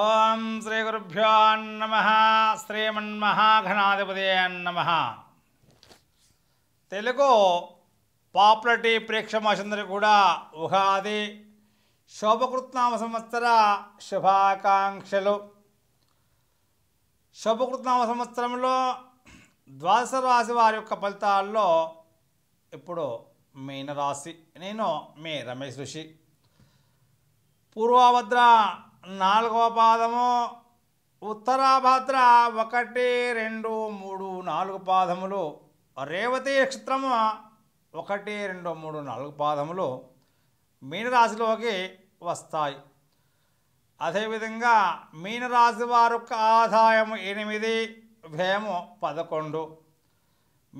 ఓం శ్రీ గురుభ్యో నమ శ్రీమన్మహాఘనాధిపతే నమ తెలుగు పాపులర్ టీ ప్రేక్షమాసందరూ కూడా ఉగాది శోభకృత్నామ సంవత్సర శుభాకాంక్షలు శుభకృత్నామ సంవత్సరంలో ద్వాదశ రాశి వారి యొక్క ఫలితాల్లో ఇప్పుడు మీనరాశి నేను మీ రమేష్ ఋషి పూర్వభద్ర నాలుగవ పాదము ఉత్తరాభద్ర ఒకటి రెండు మూడు నాలుగు పాదములు రేవతి నక్షత్రము ఒకటి రెండు మూడు నాలుగు పాదములు మీనరాశిలోకి వస్తాయి అదేవిధంగా మీనరాశి వారు ఆదాయం ఎనిమిది భయము పదకొండు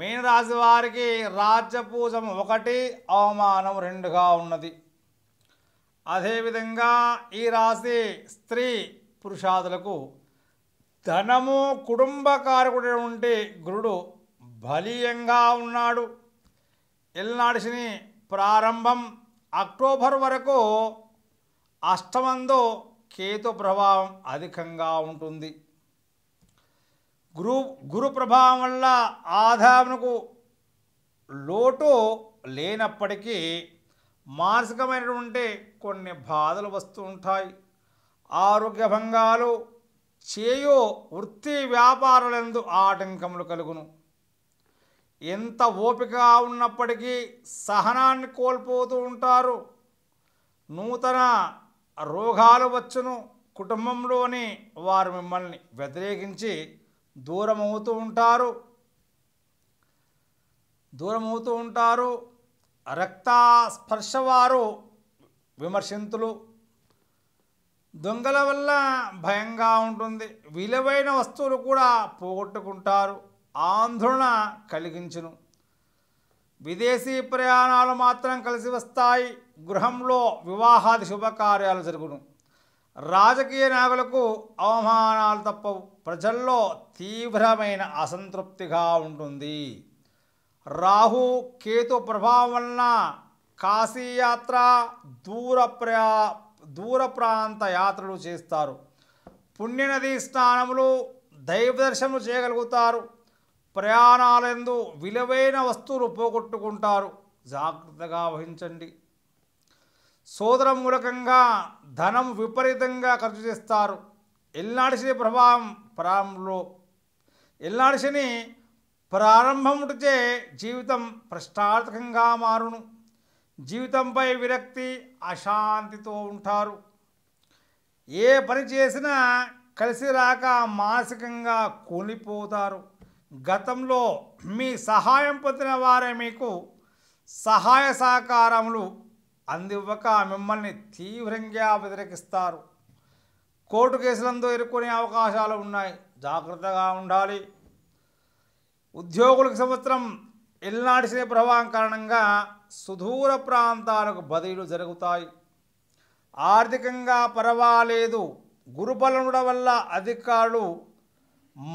మీనరాశి వారికి రాజ్యపూజం ఒకటి అవమానం రెండుగా ఉన్నది అదేవిధంగా ఈ రాశి స్త్రీ పురుషాదులకు ధనము కుటుంబకారకుడైనటువంటి గురుడు బలీయంగా ఉన్నాడు ఎల్నాడిసిని ప్రారంభం అక్టోబర్ వరకు అష్టమందు కేతు ప్రభావం అధికంగా ఉంటుంది గురు గురు ప్రభావం వల్ల ఆదామునకు లోటు లేనప్పటికీ మానసికమైనటువంటి కొన్ని బాధలు వస్తూ ఉంటాయి ఆరోగ్య భంగాలు చేయో వృత్తి వ్యాపారులందు ఆటంకములు కలుగును ఎంత ఓపిక ఉన్నప్పటికీ సహనాన్ని కోల్పోతూ ఉంటారు నూతన రోగాలు వచ్చును కుటుంబంలోని వారు మిమ్మల్ని వ్యతిరేకించి దూరమవుతూ ఉంటారు దూరమవుతూ ఉంటారు రక్తాస్పర్శవారు విమర్శింతులు దొంగల వల్ల భయంగా ఉంటుంది విలువైన వస్తువులు కూడా పోగొట్టుకుంటారు ఆందోళన కలిగించును విదేశీ ప్రయాణాలు మాత్రం కలిసి వస్తాయి గృహంలో వివాహాది శుభకార్యాలు జరుగును రాజకీయ నాయకులకు అవమానాలు తప్పవు ప్రజల్లో తీవ్రమైన అసంతృప్తిగా ఉంటుంది రాహు కేతు ప్రభావం వలన కాశీయాత్ర దూర ప్రయా దూర ప్రాంత యాత్రలు చేస్తారు పుణ్యనదీ స్నానములు దర్శనం చేయగలుగుతారు ప్రయాణాలందు విలువైన వస్తువులు పోగొట్టుకుంటారు జాగ్రత్తగా వహించండి సోదర మూలకంగా ధనం విపరీతంగా ఖర్చు చేస్తారు శని ప్రభావం ప్రారంభంలో శని ప్రారంభముటిచే జీవితం ప్రశ్నార్థకంగా మారును జీవితంపై విరక్తి అశాంతితో ఉంటారు ఏ పని చేసినా కలిసి రాక మానసికంగా కూలిపోతారు గతంలో మీ సహాయం పొందిన వారే మీకు సహాయ సహకారములు అందివ్వక మిమ్మల్ని తీవ్రంగా వ్యతిరేకిస్తారు కోర్టు కేసులందు ఎదుర్కొనే అవకాశాలు ఉన్నాయి జాగ్రత్తగా ఉండాలి ఉద్యోగులకు సంవత్సరం ఎల్నాటి ప్రభావం కారణంగా సుదూర ప్రాంతాలకు బదిలీలు జరుగుతాయి ఆర్థికంగా పర్వాలేదు గురుబలనుడం వల్ల అధికారులు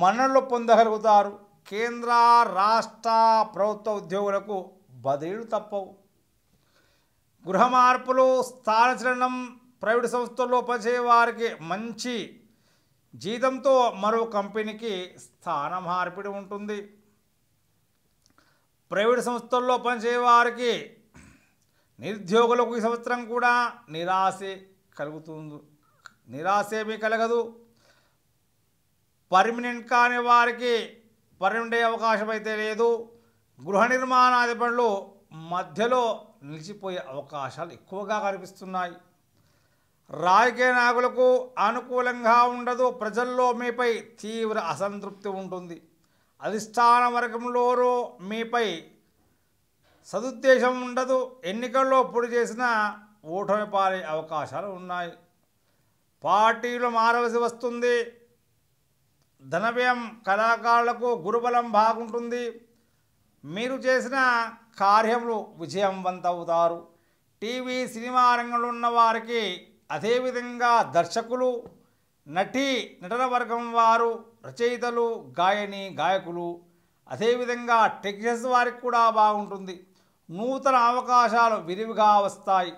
మన్నలు పొందగలుగుతారు కేంద్ర రాష్ట్ర ప్రభుత్వ ఉద్యోగులకు బదిలీలు తప్పవు గృహ మార్పులు స్థానచలనం ప్రైవేటు సంస్థల్లో పనిచేసే వారికి మంచి జీతంతో మరో కంపెనీకి స్థాన మార్పిడి ఉంటుంది ప్రైవేట్ సంస్థల్లో పనిచేయవారికి నిరుద్యోగులకు ఈ సంవత్సరం కూడా నిరాశే కలుగుతుంది నిరాశ ఏమీ కలగదు పర్మినెంట్ కాని వారికి పర్మినెంట్ అయ్యే అవకాశం అయితే లేదు గృహ నిర్మాణాది పనులు మధ్యలో నిలిచిపోయే అవకాశాలు ఎక్కువగా కనిపిస్తున్నాయి రాజకీయ నాయకులకు అనుకూలంగా ఉండదు ప్రజల్లో మీపై తీవ్ర అసంతృప్తి ఉంటుంది అధిష్టాన వర్గంలోనూ మీపై సదుద్దేశం ఉండదు ఎన్నికల్లో పొడి చేసిన ఓటమి పాలే అవకాశాలు ఉన్నాయి పార్టీలు మారవలసి వస్తుంది ధనవ్యం కళాకారులకు గురుబలం బాగుంటుంది మీరు చేసిన కార్యములు విజయవంతవుతారు టీవీ సినిమా రంగంలో ఉన్న వారికి అదేవిధంగా దర్శకులు నటి నటన వర్గం వారు రచయితలు గాయని గాయకులు అదేవిధంగా టెక్నిషియన్స్ వారికి కూడా బాగుంటుంది నూతన అవకాశాలు విరివిగా వస్తాయి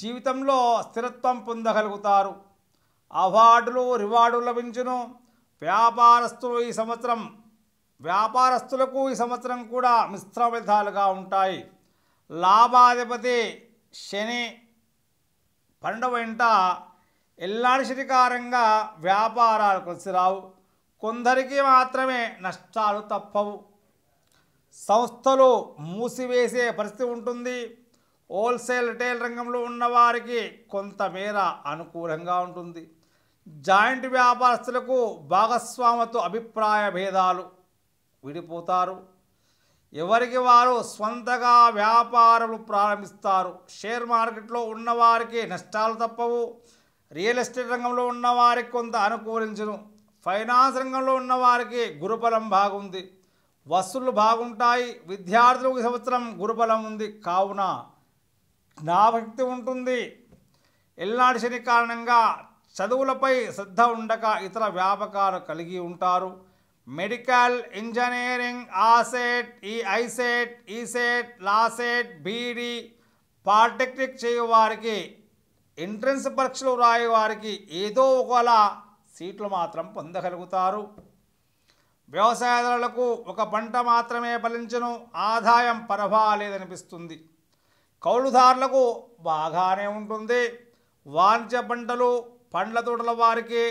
జీవితంలో స్థిరత్వం పొందగలుగుతారు అవార్డులు రివార్డులు లభించును వ్యాపారస్తులు ఈ సంవత్సరం వ్యాపారస్తులకు ఈ సంవత్సరం కూడా మిశ్ర ఫలితాలుగా ఉంటాయి లాభాధిపతి శని పండవ ఇంట ఎల్లాడి శనికారంగా వ్యాపారాలు కలిసి రావు కొందరికి మాత్రమే నష్టాలు తప్పవు సంస్థలు మూసివేసే పరిస్థితి ఉంటుంది హోల్సేల్ రిటైల్ రంగంలో ఉన్నవారికి కొంతమేర అనుకూలంగా ఉంటుంది జాయింట్ వ్యాపారస్తులకు భాగస్వామతో అభిప్రాయ భేదాలు విడిపోతారు ఎవరికి వారు స్వంతగా వ్యాపారాలు ప్రారంభిస్తారు షేర్ మార్కెట్లో ఉన్నవారికి నష్టాలు తప్పవు రియల్ ఎస్టేట్ రంగంలో ఉన్నవారికి కొంత అనుకూలించను ఫైనాన్స్ రంగంలో ఉన్నవారికి గురుబలం బాగుంది వస్తువులు బాగుంటాయి విద్యార్థులకు సంవత్సరం గురుబలం ఉంది కావున జ్ఞాపశక్తి ఉంటుంది ఎల్నాటి శని కారణంగా చదువులపై శ్రద్ధ ఉండక ఇతర వ్యాపకాలు కలిగి ఉంటారు మెడికల్ ఇంజనీరింగ్ ఆసెట్ ఈ ఐసెట్ ఈసెట్ లాసెట్ బీడీ పాలిటెక్నిక్ చేయవారికి ఎంట్రన్స్ పరీక్షలు రాయవారికి ఏదో ఒకలా సీట్లు మాత్రం పొందగలుగుతారు వ్యవసాయదారులకు ఒక పంట మాత్రమే ఫలించను ఆదాయం పరవాలేదనిపిస్తుంది కౌలుదారులకు బాగానే ఉంటుంది వాణిజ్య పంటలు పండ్ల తోటల వారికి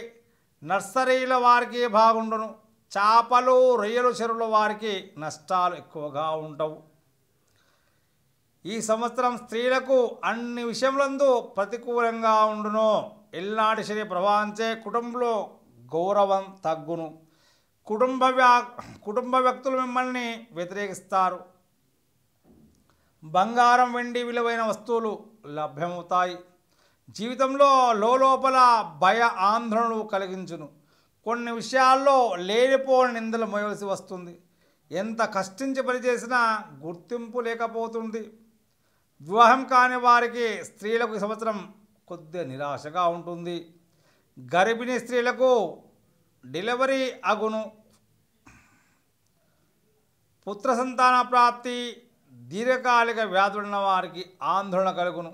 నర్సరీల వారికి బాగుండును చేపలు రొయ్యలు చెరువుల వారికి నష్టాలు ఎక్కువగా ఉండవు ఈ సంవత్సరం స్త్రీలకు అన్ని విషయములందు ప్రతికూలంగా ఉండును ఎల్నాటి శని ప్రభావంచే కుటుంబంలో గౌరవం తగ్గును కుటుంబ వ్యా కుటుంబ వ్యక్తులు మిమ్మల్ని వ్యతిరేకిస్తారు బంగారం వెండి విలువైన వస్తువులు లభ్యమవుతాయి జీవితంలో లోపల భయ ఆందోళనలు కలిగించును కొన్ని విషయాల్లో లేనిపోని నిందలు మోయవలసి వస్తుంది ఎంత కష్టించి పనిచేసినా గుర్తింపు లేకపోతుంది వివాహం కాని వారికి స్త్రీలకు ఈ సంవత్సరం కొద్దిగా నిరాశగా ఉంటుంది గర్భిణీ స్త్రీలకు డెలివరీ అగును పుత్ర సంతాన ప్రాప్తి దీర్ఘకాలిక వ్యాధులున్న వారికి ఆందోళన కలుగును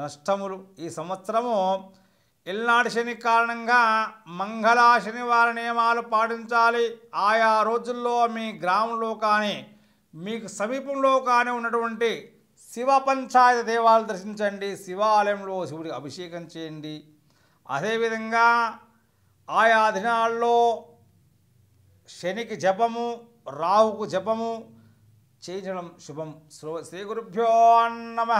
నష్టములు ఈ సంవత్సరము ఎల్నాటి శని కారణంగా మంగళ శనివార నియమాలు పాటించాలి ఆయా రోజుల్లో మీ గ్రామంలో కానీ మీకు సమీపంలో కానీ ఉన్నటువంటి శివ పంచాయత దేవాలు దర్శించండి శివాలయంలో శివుడికి అభిషేకం చేయండి అదేవిధంగా ఆయా దినాల్లో శనికి జపము రాహుకు జపము చేయించడం శుభం శ్రీ గురుభ్యో నమ